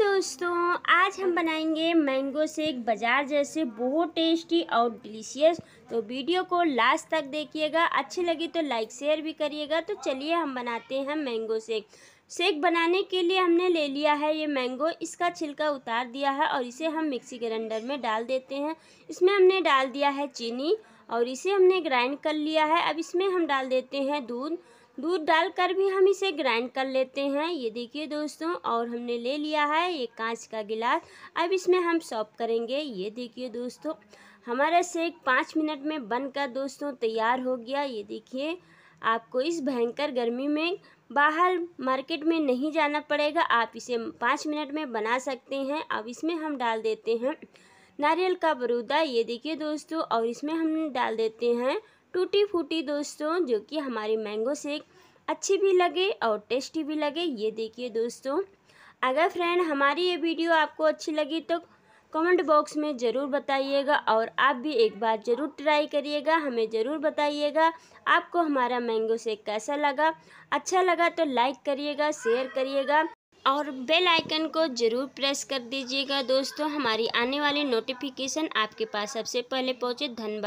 दोस्तों आज हम बनाएंगे मैंगो शेक बाज़ार जैसे बहुत टेस्टी और डिलीशियस तो वीडियो को लास्ट तक देखिएगा अच्छी लगी तो लाइक शेयर भी करिएगा तो चलिए हम बनाते हैं मैंगो शेक शेक बनाने के लिए हमने ले लिया है ये मैंगो इसका छिलका उतार दिया है और इसे हम मिक्सी ग्राइंडर में डाल देते हैं इसमें हमने डाल दिया है चीनी और इसे हमने ग्राइंड कर लिया है अब इसमें हम डाल देते हैं दूध दूध डालकर भी हम इसे ग्राइंड कर लेते हैं ये देखिए दोस्तों और हमने ले लिया है ये कांच का गिलास अब इसमें हम सॉप करेंगे ये देखिए दोस्तों हमारा शेक पाँच मिनट में बनकर दोस्तों तैयार हो गया ये देखिए आपको इस भयंकर गर्मी में बाहर मार्केट में नहीं जाना पड़ेगा आप इसे पाँच मिनट में बना सकते हैं अब इसमें हम डाल देते हैं नारियल का बरूदा ये देखिए दोस्तों और इसमें हम डाल देते हैं टूटी फूटी दोस्तों जो कि हमारी मैंगो शेक अच्छी भी लगे और टेस्टी भी लगे ये देखिए दोस्तों अगर फ्रेंड हमारी ये वीडियो आपको अच्छी लगी तो कमेंट बॉक्स में ज़रूर बताइएगा और आप भी एक बार ज़रूर ट्राई करिएगा हमें ज़रूर बताइएगा आपको हमारा मैंगो शेक कैसा लगा अच्छा लगा तो लाइक करिएगा शेयर करिएगा और बेल आइकन को ज़रूर प्रेस कर दीजिएगा दोस्तों हमारी आने वाली नोटिफिकेशन आपके पास सबसे पहले पहुँचे धन्यवाद